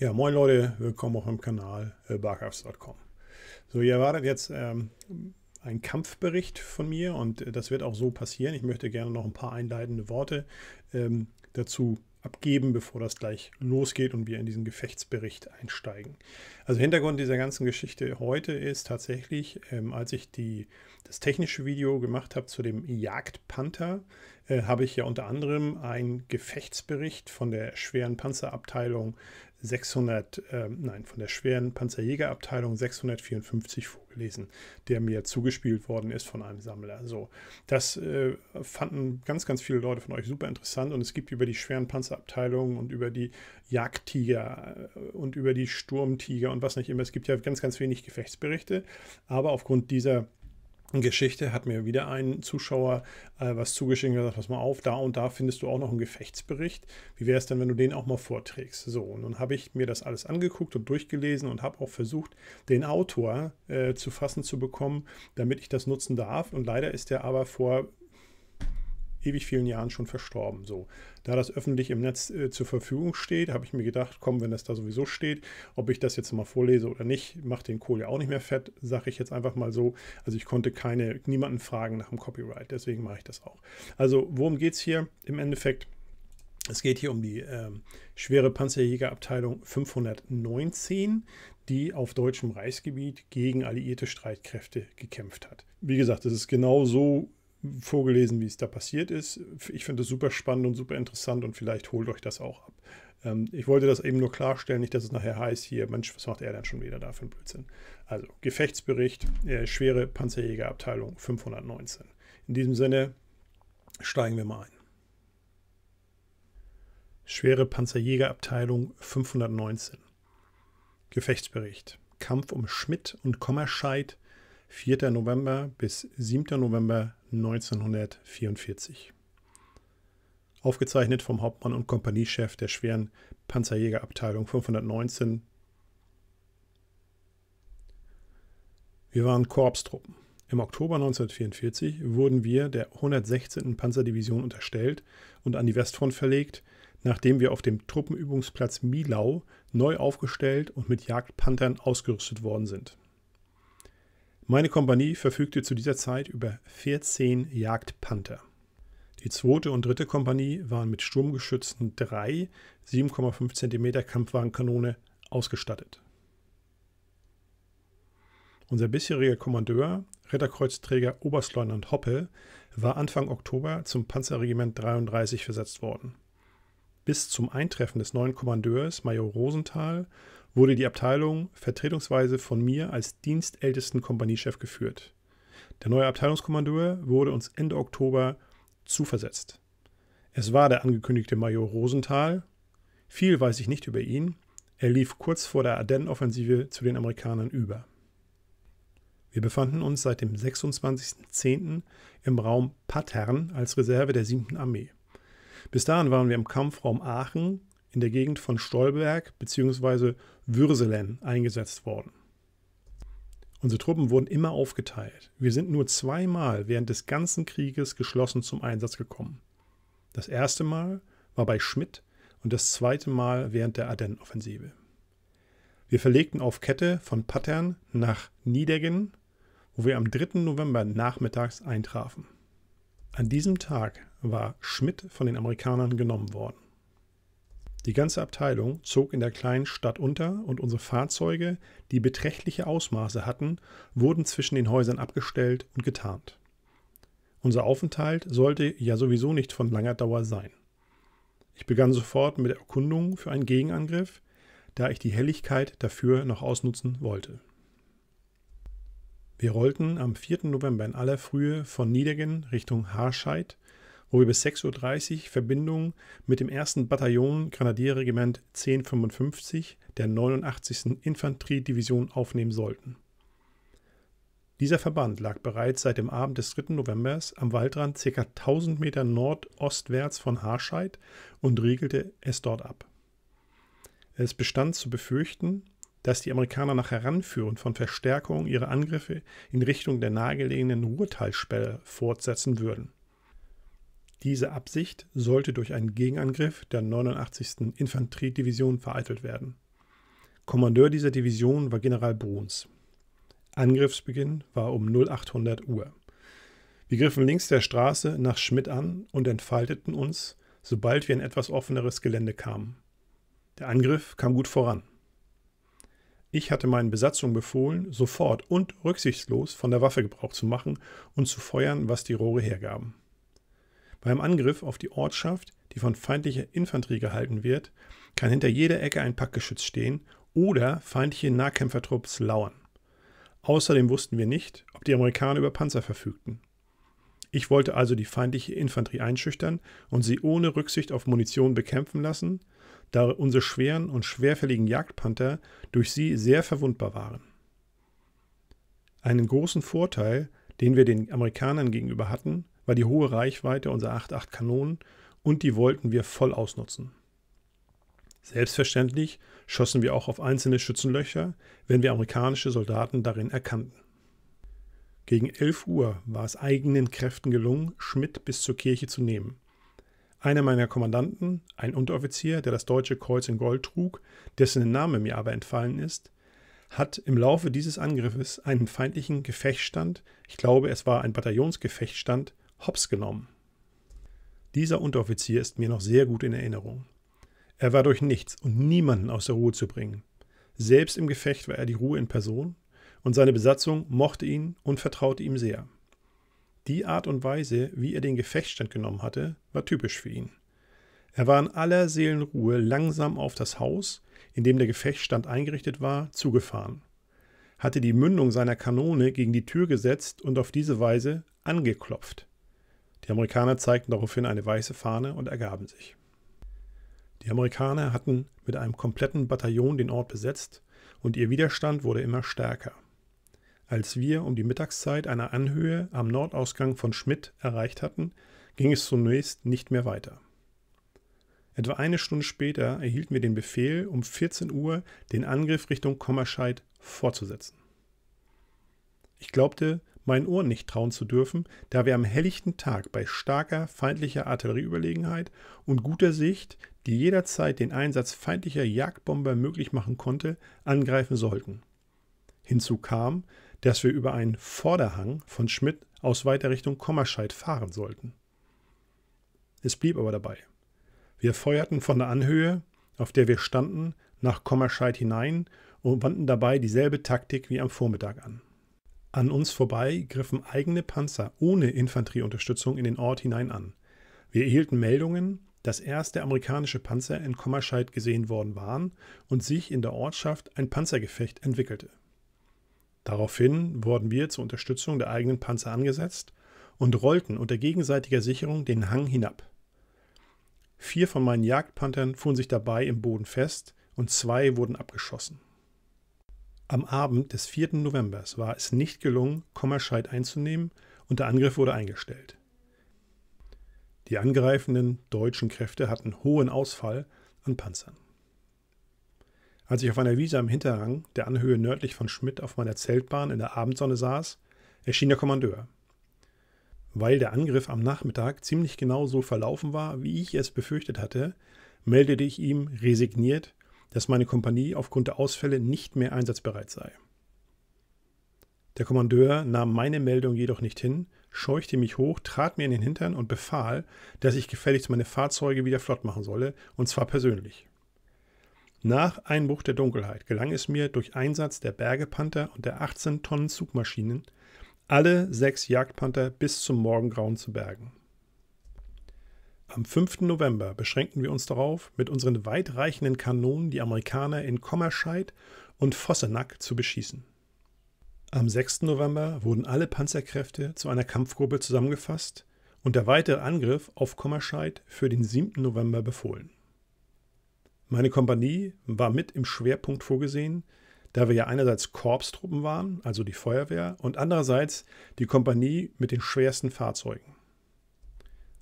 Ja, moin Leute, willkommen auf meinem Kanal äh, barcrafts.com. So, ihr erwartet jetzt ähm, einen Kampfbericht von mir und äh, das wird auch so passieren. Ich möchte gerne noch ein paar einleitende Worte ähm, dazu abgeben, bevor das gleich losgeht und wir in diesen Gefechtsbericht einsteigen. Also Hintergrund dieser ganzen Geschichte heute ist tatsächlich, ähm, als ich die, das technische Video gemacht habe zu dem Jagdpanther, äh, habe ich ja unter anderem einen Gefechtsbericht von der schweren Panzerabteilung 600, äh, nein, von der schweren Panzerjägerabteilung 654 vorgelesen, der mir zugespielt worden ist von einem Sammler. So, das äh, fanden ganz, ganz viele Leute von euch super interessant und es gibt über die schweren Panzerabteilungen und über die Jagdtiger äh, und über die Sturmtiger und was nicht immer. Es gibt ja ganz, ganz wenig Gefechtsberichte, aber aufgrund dieser Geschichte hat mir wieder ein Zuschauer äh, was zugeschickt und gesagt, pass mal auf, da und da findest du auch noch einen Gefechtsbericht. Wie wäre es denn, wenn du den auch mal vorträgst? So, und dann habe ich mir das alles angeguckt und durchgelesen und habe auch versucht, den Autor äh, zu fassen zu bekommen, damit ich das nutzen darf. Und leider ist der aber vor ewig vielen Jahren schon verstorben. So, da das öffentlich im Netz äh, zur Verfügung steht, habe ich mir gedacht, komm, wenn das da sowieso steht, ob ich das jetzt mal vorlese oder nicht, macht den Kohl ja auch nicht mehr fett, sage ich jetzt einfach mal so. Also ich konnte keine niemanden fragen nach dem Copyright, deswegen mache ich das auch. Also worum geht es hier im Endeffekt? Es geht hier um die äh, schwere Panzerjägerabteilung 519, die auf deutschem Reichsgebiet gegen alliierte Streitkräfte gekämpft hat. Wie gesagt, es ist genau so vorgelesen, wie es da passiert ist. Ich finde es super spannend und super interessant und vielleicht holt euch das auch ab. Ähm, ich wollte das eben nur klarstellen, nicht, dass es nachher heißt, hier, Mensch, was macht er denn schon wieder da für einen Blödsinn? Also, Gefechtsbericht, äh, schwere Panzerjägerabteilung 519. In diesem Sinne steigen wir mal ein. Schwere Panzerjägerabteilung 519. Gefechtsbericht. Kampf um Schmidt und Kommerscheid 4. November bis 7. November 1944. Aufgezeichnet vom Hauptmann und Kompaniechef der schweren Panzerjägerabteilung 519. Wir waren Korpstruppen. Im Oktober 1944 wurden wir der 116. Panzerdivision unterstellt und an die Westfront verlegt, nachdem wir auf dem Truppenübungsplatz Milau neu aufgestellt und mit Jagdpanthern ausgerüstet worden sind. Meine Kompanie verfügte zu dieser Zeit über 14 Jagdpanther. Die zweite und dritte Kompanie waren mit Sturmgeschützen 3 7,5 cm Kampfwagenkanone ausgestattet. Unser bisheriger Kommandeur, Ritterkreuzträger Oberstleutnant Hoppe, war Anfang Oktober zum Panzerregiment 33 versetzt worden. Bis zum Eintreffen des neuen Kommandeurs, Major Rosenthal, wurde die Abteilung vertretungsweise von mir als dienstältesten Kompaniechef geführt. Der neue Abteilungskommandeur wurde uns Ende Oktober zuversetzt. Es war der angekündigte Major Rosenthal. Viel weiß ich nicht über ihn. Er lief kurz vor der Ardennenoffensive zu den Amerikanern über. Wir befanden uns seit dem 26.10. im Raum Pattern als Reserve der 7. Armee. Bis dahin waren wir im Kampfraum Aachen in der Gegend von Stolberg bzw. Würselen eingesetzt worden. Unsere Truppen wurden immer aufgeteilt. Wir sind nur zweimal während des ganzen Krieges geschlossen zum Einsatz gekommen. Das erste Mal war bei Schmidt und das zweite Mal während der Ardennenoffensive. Wir verlegten auf Kette von Pattern nach Niedegen, wo wir am 3. November nachmittags eintrafen. An diesem Tag war Schmidt von den Amerikanern genommen worden. Die ganze Abteilung zog in der kleinen Stadt unter und unsere Fahrzeuge, die beträchtliche Ausmaße hatten, wurden zwischen den Häusern abgestellt und getarnt. Unser Aufenthalt sollte ja sowieso nicht von langer Dauer sein. Ich begann sofort mit der Erkundung für einen Gegenangriff, da ich die Helligkeit dafür noch ausnutzen wollte. Wir rollten am 4. November in aller Frühe von Niedegen Richtung Harscheid wo wir bis 6.30 Uhr Verbindung mit dem 1. Bataillon Grenadierregiment 1055 der 89. Infanteriedivision aufnehmen sollten. Dieser Verband lag bereits seit dem Abend des 3. November am Waldrand ca. 1000 Meter nordostwärts von Harscheid und riegelte es dort ab. Es bestand zu befürchten, dass die Amerikaner nach Heranführen von Verstärkungen ihre Angriffe in Richtung der nahegelegenen Ruhrtalsperre fortsetzen würden. Diese Absicht sollte durch einen Gegenangriff der 89. Infanteriedivision vereitelt werden. Kommandeur dieser Division war General Bruns. Angriffsbeginn war um 0800 Uhr. Wir griffen links der Straße nach Schmidt an und entfalteten uns, sobald wir in etwas offeneres Gelände kamen. Der Angriff kam gut voran. Ich hatte meinen Besatzungen befohlen, sofort und rücksichtslos von der Waffe Gebrauch zu machen und zu feuern, was die Rohre hergaben. Beim Angriff auf die Ortschaft, die von feindlicher Infanterie gehalten wird, kann hinter jeder Ecke ein Packgeschütz stehen oder feindliche Nahkämpfertrupps lauern. Außerdem wussten wir nicht, ob die Amerikaner über Panzer verfügten. Ich wollte also die feindliche Infanterie einschüchtern und sie ohne Rücksicht auf Munition bekämpfen lassen, da unsere schweren und schwerfälligen Jagdpanther durch sie sehr verwundbar waren. Einen großen Vorteil, den wir den Amerikanern gegenüber hatten, war die hohe Reichweite unserer 8.8 Kanonen und die wollten wir voll ausnutzen. Selbstverständlich schossen wir auch auf einzelne Schützenlöcher, wenn wir amerikanische Soldaten darin erkannten. Gegen 11 Uhr war es eigenen Kräften gelungen, Schmidt bis zur Kirche zu nehmen. Einer meiner Kommandanten, ein Unteroffizier, der das Deutsche Kreuz in Gold trug, dessen Name mir aber entfallen ist, hat im Laufe dieses Angriffes einen feindlichen Gefechtsstand, ich glaube es war ein Bataillonsgefechtsstand, hops genommen. Dieser Unteroffizier ist mir noch sehr gut in Erinnerung. Er war durch nichts und niemanden aus der Ruhe zu bringen. Selbst im Gefecht war er die Ruhe in Person und seine Besatzung mochte ihn und vertraute ihm sehr. Die Art und Weise, wie er den Gefechtsstand genommen hatte, war typisch für ihn. Er war in aller Seelenruhe langsam auf das Haus, in dem der Gefechtsstand eingerichtet war, zugefahren, hatte die Mündung seiner Kanone gegen die Tür gesetzt und auf diese Weise angeklopft. Die Amerikaner zeigten daraufhin eine weiße Fahne und ergaben sich. Die Amerikaner hatten mit einem kompletten Bataillon den Ort besetzt und ihr Widerstand wurde immer stärker. Als wir um die Mittagszeit eine Anhöhe am Nordausgang von Schmidt erreicht hatten, ging es zunächst nicht mehr weiter. Etwa eine Stunde später erhielten wir den Befehl, um 14 Uhr den Angriff Richtung Kommerscheid fortzusetzen. Ich glaubte, meinen Ohren nicht trauen zu dürfen, da wir am helllichten Tag bei starker feindlicher Artillerieüberlegenheit und guter Sicht, die jederzeit den Einsatz feindlicher Jagdbomber möglich machen konnte, angreifen sollten. Hinzu kam, dass wir über einen Vorderhang von Schmidt aus weiter Richtung Kommerscheid fahren sollten. Es blieb aber dabei. Wir feuerten von der Anhöhe, auf der wir standen, nach Kommerscheid hinein und wandten dabei dieselbe Taktik wie am Vormittag an. An uns vorbei griffen eigene Panzer ohne Infanterieunterstützung in den Ort hinein an. Wir erhielten Meldungen, dass erste amerikanische Panzer in Kommerscheid gesehen worden waren und sich in der Ortschaft ein Panzergefecht entwickelte. Daraufhin wurden wir zur Unterstützung der eigenen Panzer angesetzt und rollten unter gegenseitiger Sicherung den Hang hinab. Vier von meinen Jagdpanthern fuhren sich dabei im Boden fest und zwei wurden abgeschossen. Am Abend des 4. November war es nicht gelungen, Kommerscheid einzunehmen und der Angriff wurde eingestellt. Die angreifenden deutschen Kräfte hatten hohen Ausfall an Panzern. Als ich auf einer Wiese am Hinterrang der Anhöhe nördlich von Schmidt auf meiner Zeltbahn in der Abendsonne saß, erschien der Kommandeur. Weil der Angriff am Nachmittag ziemlich genau so verlaufen war, wie ich es befürchtet hatte, meldete ich ihm resigniert, dass meine Kompanie aufgrund der Ausfälle nicht mehr einsatzbereit sei. Der Kommandeur nahm meine Meldung jedoch nicht hin, scheuchte mich hoch, trat mir in den Hintern und befahl, dass ich gefälligst meine Fahrzeuge wieder flott machen solle, und zwar persönlich. Nach Einbruch der Dunkelheit gelang es mir durch Einsatz der Bergepanther und der 18 Tonnen Zugmaschinen, alle sechs Jagdpanther bis zum Morgengrauen zu bergen. Am 5. November beschränkten wir uns darauf, mit unseren weitreichenden Kanonen die Amerikaner in Kommerscheid und Fossenack zu beschießen. Am 6. November wurden alle Panzerkräfte zu einer Kampfgruppe zusammengefasst und der weitere Angriff auf Kommerscheid für den 7. November befohlen. Meine Kompanie war mit im Schwerpunkt vorgesehen, da wir ja einerseits Korpstruppen waren, also die Feuerwehr, und andererseits die Kompanie mit den schwersten Fahrzeugen.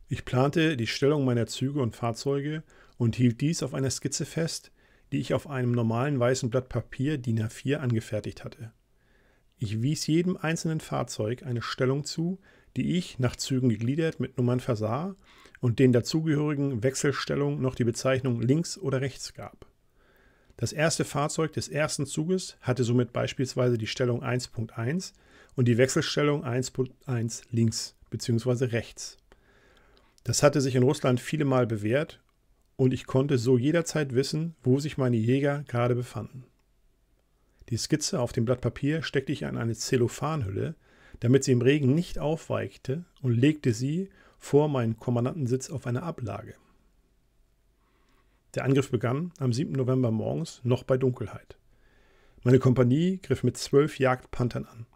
Ich plante die Stellung meiner Züge und Fahrzeuge und hielt dies auf einer Skizze fest, die ich auf einem normalen weißen Blatt Papier DIN A4 angefertigt hatte. Ich wies jedem einzelnen Fahrzeug eine Stellung zu, die ich nach Zügen gegliedert mit Nummern versah und den dazugehörigen Wechselstellungen noch die Bezeichnung links oder rechts gab. Das erste Fahrzeug des ersten Zuges hatte somit beispielsweise die Stellung 1.1 und die Wechselstellung 1.1 links bzw. rechts. Das hatte sich in Russland viele Mal bewährt und ich konnte so jederzeit wissen, wo sich meine Jäger gerade befanden. Die Skizze auf dem Blatt Papier steckte ich an eine Zellophanhülle, damit sie im Regen nicht aufweichte und legte sie vor meinen Kommandantensitz auf eine Ablage. Der Angriff begann am 7. November morgens, noch bei Dunkelheit. Meine Kompanie griff mit zwölf Jagdpanthern an.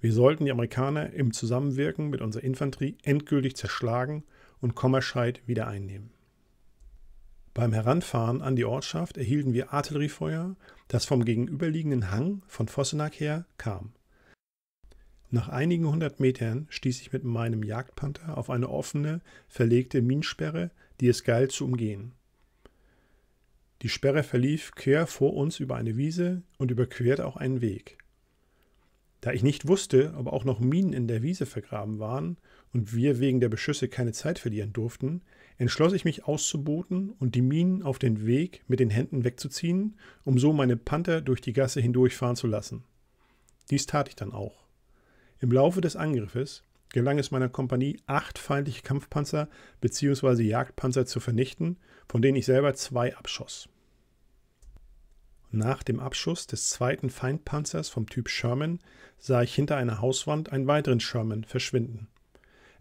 Wir sollten die Amerikaner im Zusammenwirken mit unserer Infanterie endgültig zerschlagen und Kommerscheid wieder einnehmen. Beim Heranfahren an die Ortschaft erhielten wir Artilleriefeuer, das vom gegenüberliegenden Hang von Vossenack her kam. Nach einigen hundert Metern stieß ich mit meinem Jagdpanther auf eine offene, verlegte Minensperre, die es galt zu umgehen. Die Sperre verlief quer vor uns über eine Wiese und überquerte auch einen Weg. Da ich nicht wusste, ob auch noch Minen in der Wiese vergraben waren und wir wegen der Beschüsse keine Zeit verlieren durften, entschloss ich mich auszuboten und die Minen auf den Weg mit den Händen wegzuziehen, um so meine Panther durch die Gasse hindurchfahren zu lassen. Dies tat ich dann auch. Im Laufe des Angriffes gelang es meiner Kompanie, acht feindliche Kampfpanzer bzw. Jagdpanzer zu vernichten, von denen ich selber zwei abschoss. Nach dem Abschuss des zweiten Feindpanzers vom Typ Sherman sah ich hinter einer Hauswand einen weiteren Sherman verschwinden.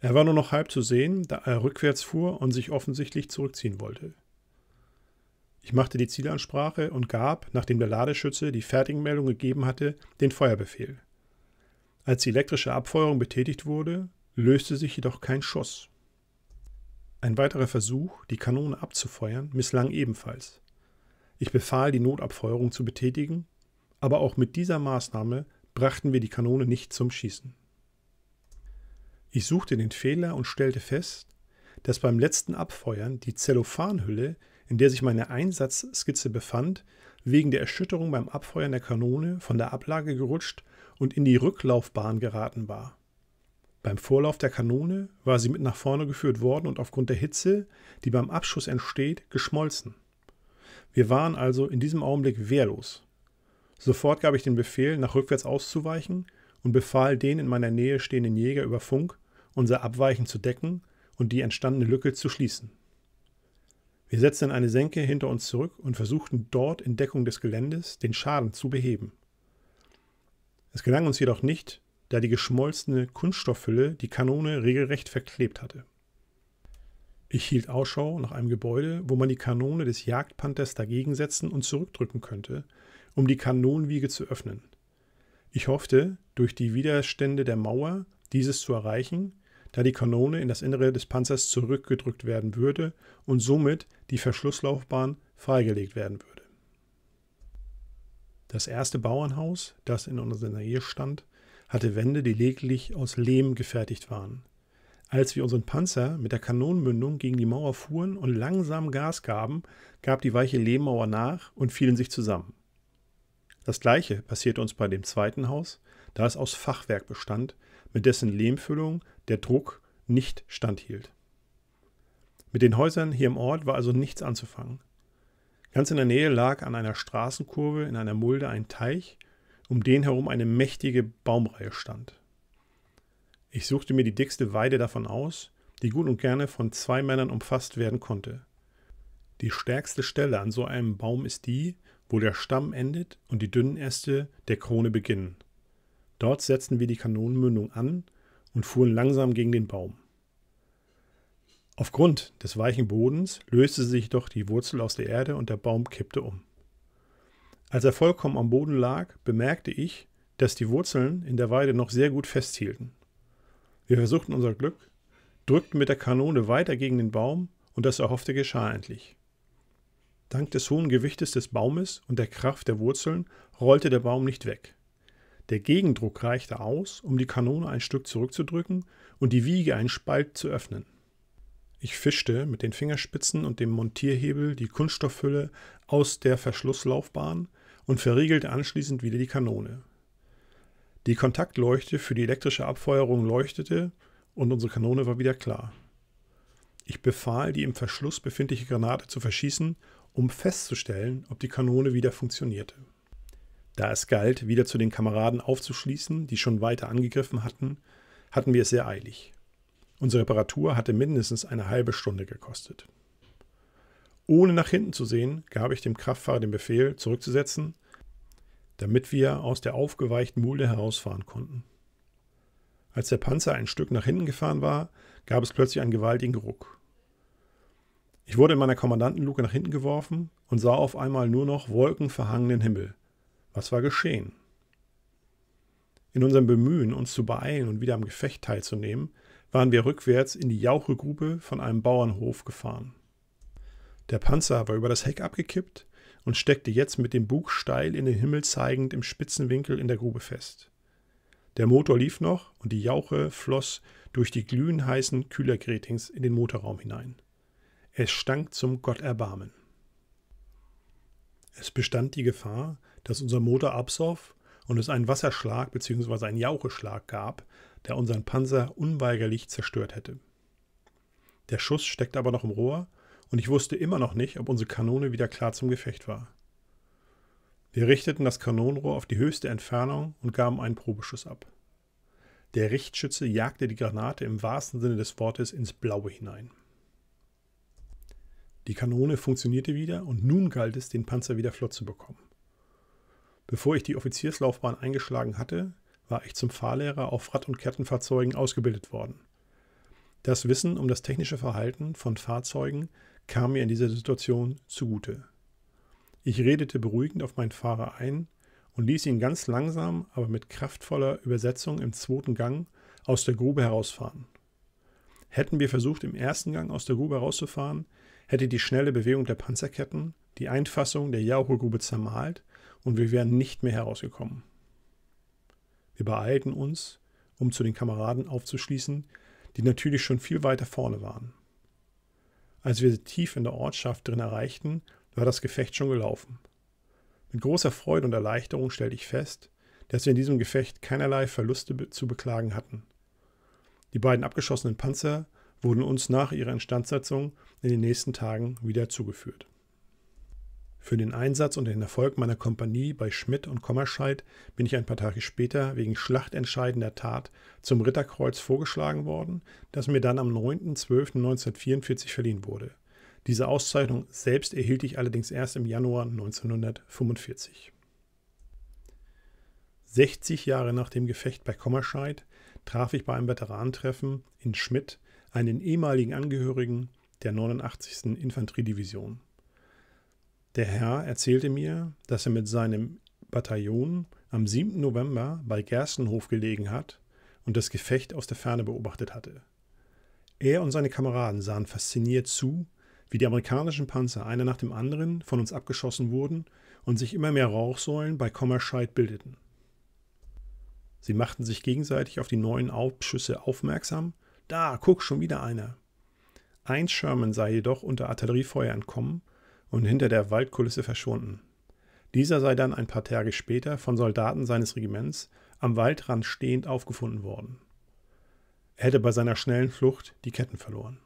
Er war nur noch halb zu sehen, da er rückwärts fuhr und sich offensichtlich zurückziehen wollte. Ich machte die Zielansprache und gab, nachdem der Ladeschütze die Fertigmeldung gegeben hatte, den Feuerbefehl. Als die elektrische Abfeuerung betätigt wurde, löste sich jedoch kein Schuss. Ein weiterer Versuch, die Kanone abzufeuern, misslang ebenfalls. Ich befahl, die Notabfeuerung zu betätigen, aber auch mit dieser Maßnahme brachten wir die Kanone nicht zum Schießen. Ich suchte den Fehler und stellte fest, dass beim letzten Abfeuern die Zellophanhülle, in der sich meine Einsatzskizze befand, wegen der Erschütterung beim Abfeuern der Kanone von der Ablage gerutscht und in die Rücklaufbahn geraten war. Beim Vorlauf der Kanone war sie mit nach vorne geführt worden und aufgrund der Hitze, die beim Abschuss entsteht, geschmolzen. Wir waren also in diesem Augenblick wehrlos. Sofort gab ich den Befehl, nach rückwärts auszuweichen und befahl den in meiner Nähe stehenden Jäger über Funk, unser Abweichen zu decken und die entstandene Lücke zu schließen. Wir setzten eine Senke hinter uns zurück und versuchten dort in Deckung des Geländes den Schaden zu beheben. Es gelang uns jedoch nicht, da die geschmolzene Kunststoffhülle die Kanone regelrecht verklebt hatte. Ich hielt Ausschau nach einem Gebäude, wo man die Kanone des Jagdpanthers dagegen setzen und zurückdrücken könnte, um die Kanonenwiege zu öffnen. Ich hoffte, durch die Widerstände der Mauer dieses zu erreichen, da die Kanone in das Innere des Panzers zurückgedrückt werden würde und somit die Verschlusslaufbahn freigelegt werden würde. Das erste Bauernhaus, das in unserer Nähe stand, hatte Wände, die lediglich aus Lehm gefertigt waren. Als wir unseren Panzer mit der Kanonenmündung gegen die Mauer fuhren und langsam Gas gaben, gab die weiche Lehmmauer nach und fielen sich zusammen. Das gleiche passierte uns bei dem zweiten Haus, da es aus Fachwerk bestand, mit dessen Lehmfüllung der Druck nicht standhielt. Mit den Häusern hier im Ort war also nichts anzufangen. Ganz in der Nähe lag an einer Straßenkurve in einer Mulde ein Teich, um den herum eine mächtige Baumreihe stand. Ich suchte mir die dickste Weide davon aus, die gut und gerne von zwei Männern umfasst werden konnte. Die stärkste Stelle an so einem Baum ist die, wo der Stamm endet und die dünnen Äste der Krone beginnen. Dort setzten wir die Kanonenmündung an und fuhren langsam gegen den Baum. Aufgrund des weichen Bodens löste sich doch die Wurzel aus der Erde und der Baum kippte um. Als er vollkommen am Boden lag, bemerkte ich, dass die Wurzeln in der Weide noch sehr gut festhielten. Wir versuchten unser Glück, drückten mit der Kanone weiter gegen den Baum, und das Erhoffte geschah endlich. Dank des hohen Gewichtes des Baumes und der Kraft der Wurzeln rollte der Baum nicht weg. Der Gegendruck reichte aus, um die Kanone ein Stück zurückzudrücken und die Wiege einen Spalt zu öffnen. Ich fischte mit den Fingerspitzen und dem Montierhebel die Kunststoffhülle aus der Verschlusslaufbahn und verriegelte anschließend wieder die Kanone. Die Kontaktleuchte für die elektrische Abfeuerung leuchtete und unsere Kanone war wieder klar. Ich befahl, die im Verschluss befindliche Granate zu verschießen, um festzustellen, ob die Kanone wieder funktionierte. Da es galt, wieder zu den Kameraden aufzuschließen, die schon weiter angegriffen hatten, hatten wir es sehr eilig. Unsere Reparatur hatte mindestens eine halbe Stunde gekostet. Ohne nach hinten zu sehen, gab ich dem Kraftfahrer den Befehl, zurückzusetzen damit wir aus der aufgeweichten Mulde herausfahren konnten. Als der Panzer ein Stück nach hinten gefahren war, gab es plötzlich einen gewaltigen Ruck. Ich wurde in meiner Kommandantenluke nach hinten geworfen und sah auf einmal nur noch wolkenverhangenen Himmel. Was war geschehen? In unserem Bemühen, uns zu beeilen und wieder am Gefecht teilzunehmen, waren wir rückwärts in die Jauchegrube von einem Bauernhof gefahren. Der Panzer war über das Heck abgekippt und steckte jetzt mit dem Bug steil in den Himmel zeigend im spitzen Winkel in der Grube fest. Der Motor lief noch und die Jauche floss durch die glühend heißen Kühlergretings in den Motorraum hinein. Es stank zum Gotterbarmen. Es bestand die Gefahr, dass unser Motor absoff und es einen Wasserschlag bzw. einen Jaucheschlag gab, der unseren Panzer unweigerlich zerstört hätte. Der Schuss steckte aber noch im Rohr und ich wusste immer noch nicht, ob unsere Kanone wieder klar zum Gefecht war. Wir richteten das Kanonenrohr auf die höchste Entfernung und gaben einen Probeschuss ab. Der Richtschütze jagte die Granate im wahrsten Sinne des Wortes ins Blaue hinein. Die Kanone funktionierte wieder und nun galt es, den Panzer wieder flott zu bekommen. Bevor ich die Offizierslaufbahn eingeschlagen hatte, war ich zum Fahrlehrer auf Rad- und Kettenfahrzeugen ausgebildet worden. Das Wissen um das technische Verhalten von Fahrzeugen kam mir in dieser Situation zugute. Ich redete beruhigend auf meinen Fahrer ein und ließ ihn ganz langsam, aber mit kraftvoller Übersetzung im zweiten Gang aus der Grube herausfahren. Hätten wir versucht, im ersten Gang aus der Grube herauszufahren, hätte die schnelle Bewegung der Panzerketten die Einfassung der Jauche-Grube zermalt und wir wären nicht mehr herausgekommen. Wir beeilten uns, um zu den Kameraden aufzuschließen, die natürlich schon viel weiter vorne waren. Als wir sie tief in der Ortschaft drin erreichten, war das Gefecht schon gelaufen. Mit großer Freude und Erleichterung stellte ich fest, dass wir in diesem Gefecht keinerlei Verluste zu beklagen hatten. Die beiden abgeschossenen Panzer wurden uns nach ihrer Instandsetzung in den nächsten Tagen wieder zugeführt. Für den Einsatz und den Erfolg meiner Kompanie bei Schmidt und Kommerscheid bin ich ein paar Tage später wegen schlachtentscheidender Tat zum Ritterkreuz vorgeschlagen worden, das mir dann am 9.12.1944 verliehen wurde. Diese Auszeichnung selbst erhielt ich allerdings erst im Januar 1945. 60 Jahre nach dem Gefecht bei Kommerscheid traf ich bei einem Veteranentreffen in Schmidt einen ehemaligen Angehörigen der 89. Infanteriedivision. Der Herr erzählte mir, dass er mit seinem Bataillon am 7. November bei Gerstenhof gelegen hat und das Gefecht aus der Ferne beobachtet hatte. Er und seine Kameraden sahen fasziniert zu, wie die amerikanischen Panzer einer nach dem anderen von uns abgeschossen wurden und sich immer mehr Rauchsäulen bei Kommerscheid bildeten. Sie machten sich gegenseitig auf die neuen Aufschüsse aufmerksam. Da, guck, schon wieder einer. Ein Sherman sei jedoch unter Artilleriefeuer entkommen und hinter der Waldkulisse verschwunden. Dieser sei dann ein paar Tage später von Soldaten seines Regiments am Waldrand stehend aufgefunden worden. Er hätte bei seiner schnellen Flucht die Ketten verloren.